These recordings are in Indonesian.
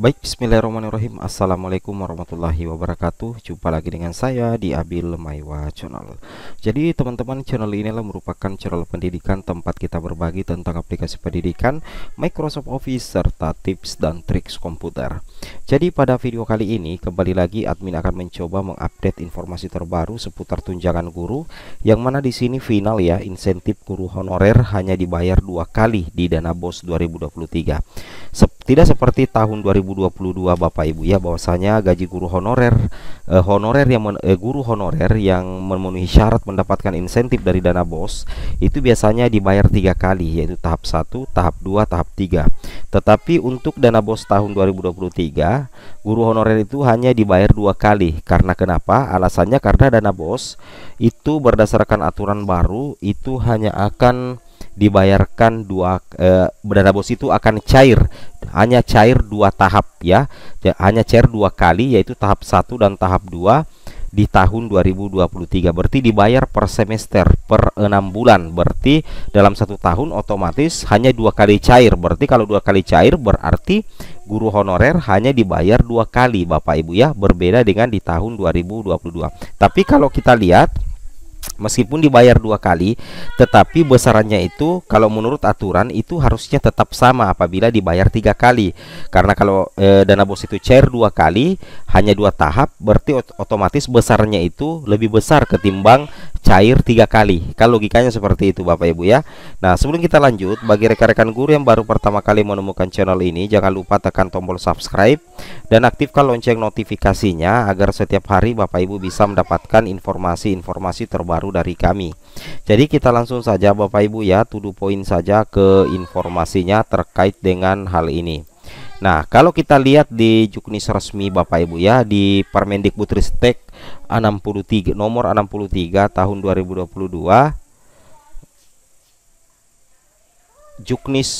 Baik, bismillahirrahmanirrahim Assalamualaikum warahmatullahi wabarakatuh Jumpa lagi dengan saya di Abil Maiwa Channel Jadi teman-teman channel ini adalah merupakan channel pendidikan Tempat kita berbagi tentang aplikasi pendidikan Microsoft Office serta tips dan triks komputer Jadi pada video kali ini kembali lagi admin akan mencoba mengupdate informasi terbaru Seputar tunjangan guru Yang mana di sini final ya Insentif guru honorer hanya dibayar dua kali di dana BOS 2023 Tidak seperti tahun 2022 2022 Bapak Ibu ya bahwasanya gaji guru honorer eh, honorer yang men, eh, guru honorer yang memenuhi syarat mendapatkan insentif dari dana BOS itu biasanya dibayar tiga kali yaitu tahap 1, tahap 2, tahap 3. Tetapi untuk dana BOS tahun 2023 guru honorer itu hanya dibayar dua kali karena kenapa? Alasannya karena dana BOS itu berdasarkan aturan baru itu hanya akan dibayarkan dua eh, bos itu akan cair hanya cair dua tahap ya hanya cair dua kali yaitu tahap satu dan tahap dua di tahun 2023 berarti dibayar per semester per enam bulan berarti dalam satu tahun otomatis hanya dua kali cair berarti kalau dua kali cair berarti guru honorer hanya dibayar dua kali Bapak Ibu ya berbeda dengan di tahun 2022 tapi kalau kita lihat meskipun dibayar dua kali tetapi besarannya itu kalau menurut aturan itu harusnya tetap sama apabila dibayar tiga kali karena kalau e, dana bos itu cair dua kali hanya dua tahap berarti otomatis besarnya itu lebih besar ketimbang cair tiga kali kalau logikanya seperti itu Bapak Ibu ya Nah sebelum kita lanjut bagi rekan-rekan guru yang baru pertama kali menemukan channel ini jangan lupa tekan tombol subscribe dan aktifkan lonceng notifikasinya agar setiap hari Bapak Ibu bisa mendapatkan informasi-informasi terbaru dari kami Jadi kita langsung saja Bapak Ibu ya tuduh poin saja ke informasinya terkait dengan hal ini Nah, kalau kita lihat di juknis resmi Bapak Ibu ya di Permendikbudristek 63 nomor 63 tahun 2022 Juknis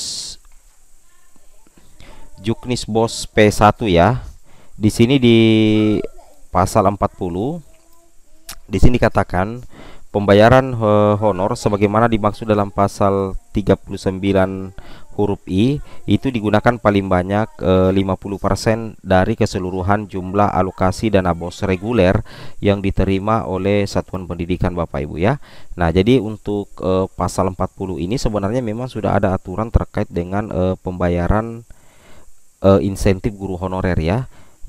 Juknis Bos P1 ya. Di sini di pasal 40 di sini dikatakan pembayaran eh, honor sebagaimana dimaksud dalam pasal 39 huruf I itu digunakan paling banyak eh, 50% dari keseluruhan jumlah alokasi dana bos reguler yang diterima oleh satuan pendidikan Bapak Ibu ya. Nah, jadi untuk eh, pasal 40 ini sebenarnya memang sudah ada aturan terkait dengan eh, pembayaran eh, insentif guru honorer ya.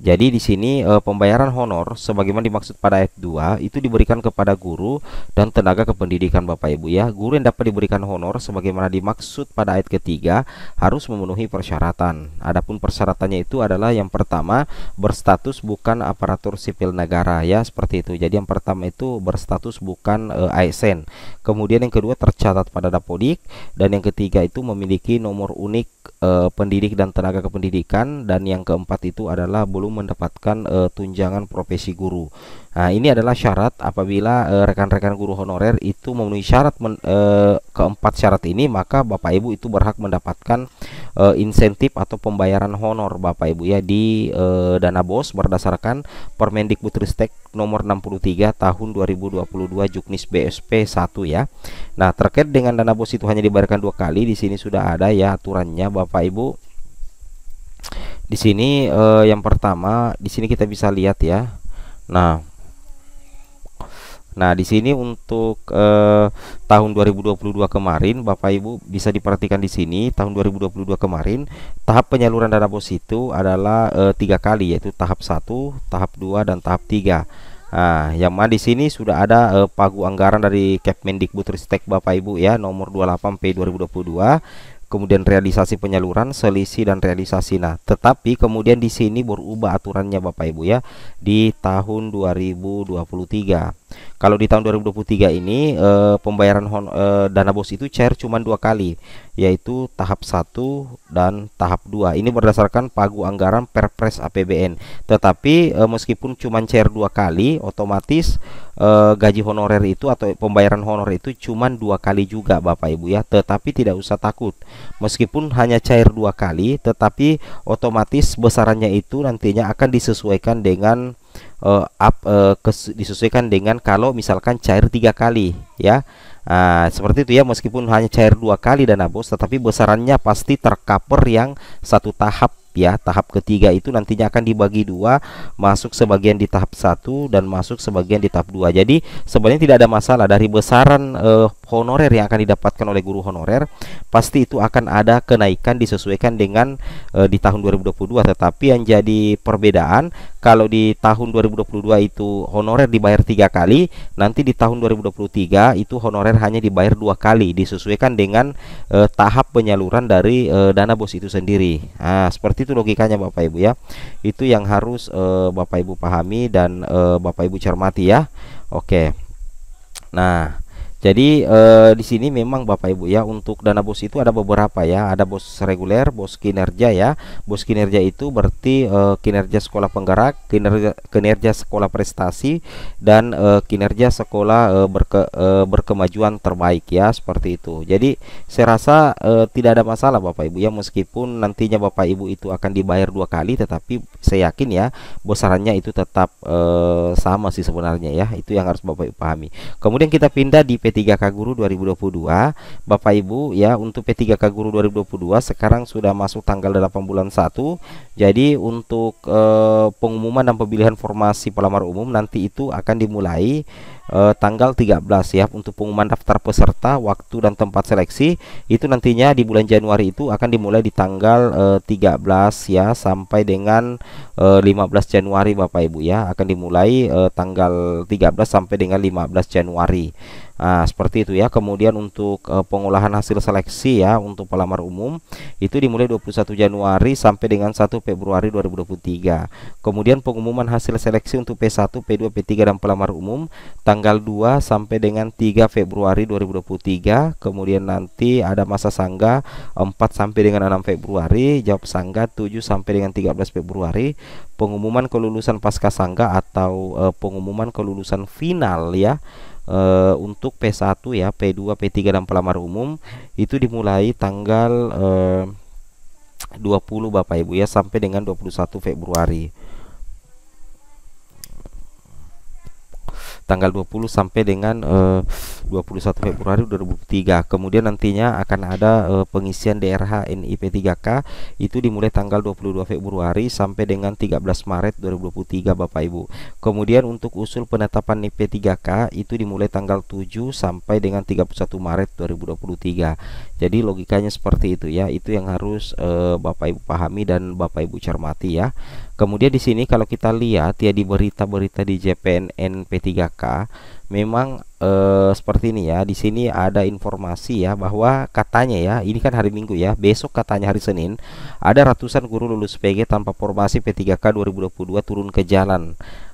Jadi di sini e, pembayaran honor sebagaimana dimaksud pada ayat 2 itu diberikan kepada guru dan tenaga kependidikan Bapak Ibu ya. Guru yang dapat diberikan honor sebagaimana dimaksud pada ayat ketiga harus memenuhi persyaratan. Adapun persyaratannya itu adalah yang pertama berstatus bukan aparatur sipil negara ya seperti itu. Jadi yang pertama itu berstatus bukan e, eh, ASN. Kemudian yang kedua tercatat pada Dapodik dan yang ketiga itu memiliki nomor unik e, pendidik dan tenaga kependidikan dan yang keempat itu adalah belum mendapatkan e, tunjangan profesi guru. Nah, ini adalah syarat apabila eh, rekan-rekan guru honorer itu memenuhi syarat men, e, keempat syarat ini, maka Bapak Ibu itu berhak mendapatkan e, insentif atau pembayaran honor Bapak Ibu ya di e, dana BOS berdasarkan Permendikbudristek nomor 63 tahun 2022 Juknis BSP 1 ya. Nah, terkait dengan dana BOS itu hanya dibayarkan dua kali, di sini sudah ada ya aturannya Bapak Ibu di sini eh, yang pertama di sini kita bisa lihat ya nah Nah, di sini untuk eh, tahun 2022 kemarin Bapak Ibu bisa diperhatikan di sini tahun 2022 kemarin tahap penyaluran dana bos itu adalah eh, tiga kali yaitu tahap satu, tahap 2 dan tahap 3. Nah, yang mana di sini sudah ada eh, pagu anggaran dari Kepmendikbudristek Bapak Ibu ya nomor 28P 2022 kemudian realisasi penyaluran, selisih dan realisasi. Nah, tetapi kemudian di sini berubah aturannya Bapak Ibu ya di tahun 2023. Kalau di tahun 2023 ini eh, pembayaran hon, eh, dana bos itu cair cuma dua kali, yaitu tahap 1 dan tahap 2. Ini berdasarkan pagu anggaran Perpres APBN. Tetapi eh, meskipun cuma cair dua kali, otomatis eh, gaji honorer itu atau pembayaran honor itu cuma dua kali juga Bapak Ibu ya. Tetapi tidak usah takut. Meskipun hanya cair dua kali, tetapi otomatis besarannya itu nantinya akan disesuaikan dengan uh, eh, up, uh, eh, kes, disesuaikan dengan kalau misalkan cair tiga kali ya Nah, seperti itu ya meskipun hanya cair dua kali dana bos tetapi besarannya pasti tercover yang satu tahap ya tahap ketiga itu nantinya akan dibagi dua masuk sebagian di tahap satu dan masuk sebagian di tahap dua jadi sebenarnya tidak ada masalah dari besaran eh, honorer yang akan didapatkan oleh guru honorer pasti itu akan ada kenaikan disesuaikan dengan eh, di tahun 2022 tetapi yang jadi perbedaan kalau di tahun 2022 itu honorer dibayar tiga kali nanti di tahun 2023 itu honorer hanya dibayar dua kali disesuaikan dengan eh, tahap penyaluran dari eh, dana bos itu sendiri nah seperti seperti itu logikanya Bapak Ibu ya. Itu yang harus eh, Bapak Ibu pahami dan eh, Bapak Ibu cermati ya. Oke. Nah, jadi eh, di sini memang Bapak Ibu ya untuk dana bos itu ada beberapa ya. Ada bos reguler, bos kinerja ya. Bos kinerja itu berarti eh, kinerja sekolah penggerak, kinerja kinerja sekolah prestasi dan eh, kinerja sekolah eh, berke, eh, berkemajuan terbaik ya seperti itu. Jadi saya rasa eh, tidak ada masalah Bapak Ibu ya meskipun nantinya Bapak Ibu itu akan dibayar dua kali tetapi saya yakin ya besarannya itu tetap eh, sama sih sebenarnya ya. Itu yang harus Bapak Ibu pahami. Kemudian kita pindah di PT P3K Guru 2022 Bapak Ibu ya untuk P3K Guru 2022 sekarang sudah masuk tanggal 8 bulan 1 jadi untuk eh, pengumuman dan pemilihan formasi pelamar umum nanti itu akan dimulai eh, tanggal 13 ya untuk pengumuman daftar peserta waktu dan tempat seleksi itu nantinya di bulan Januari itu akan dimulai di tanggal eh, 13 ya sampai dengan eh, 15 Januari Bapak Ibu ya akan dimulai eh, tanggal 13 sampai dengan 15 Januari Nah, seperti itu ya. Kemudian untuk uh, pengolahan hasil seleksi ya untuk pelamar umum itu dimulai 21 Januari sampai dengan 1 Februari 2023. Kemudian pengumuman hasil seleksi untuk P1, P2, P3 dan pelamar umum tanggal 2 sampai dengan 3 Februari 2023 kemudian nanti ada masa sangga 4 sampai dengan 6 Februari jawab sangga 7 sampai dengan 13 Februari pengumuman kelulusan pasca sangga atau e, pengumuman kelulusan final ya e, untuk P1 ya P2 P3 dan pelamar umum itu dimulai tanggal e, eh, 20 Bapak Ibu ya sampai dengan 21 Februari tanggal 20 sampai dengan eh, uh, 21 Februari 2003. Kemudian nantinya akan ada uh, pengisian DRH NIP 3K itu dimulai tanggal 22 Februari sampai dengan 13 Maret 2023 Bapak Ibu. Kemudian untuk usul penetapan NIP 3K itu dimulai tanggal 7 sampai dengan 31 Maret 2023. Jadi logikanya seperti itu ya. Itu yang harus uh, Bapak Ibu pahami dan Bapak Ibu cermati ya. Kemudian di sini kalau kita lihat ya di berita-berita di JPNN P3K memang eh, seperti ini ya. Di sini ada informasi ya bahwa katanya ya ini kan hari Minggu ya. Besok katanya hari Senin ada ratusan guru lulus PG tanpa formasi P3K 2022 turun ke jalan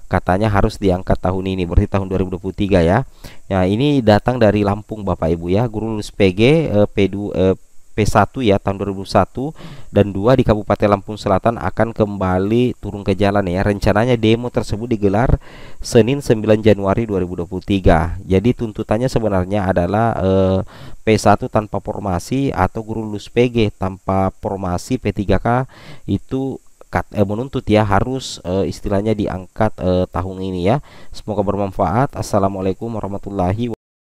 katanya harus diangkat tahun ini berarti tahun 2023 ya. Nah, ini datang dari Lampung Bapak Ibu ya, guru lulus PG eh, P2 eh, P1 ya tahun 2001 dan dua di Kabupaten Lampung Selatan akan kembali turun ke jalan ya. Rencananya demo tersebut digelar Senin 9 Januari 2023. Jadi tuntutannya sebenarnya adalah eh, P1 tanpa formasi atau guru lulus PG tanpa formasi P3K itu kat, eh, menuntut ya harus eh, istilahnya diangkat eh, tahun ini ya. Semoga bermanfaat. Assalamualaikum warahmatullahi wabarakatuh.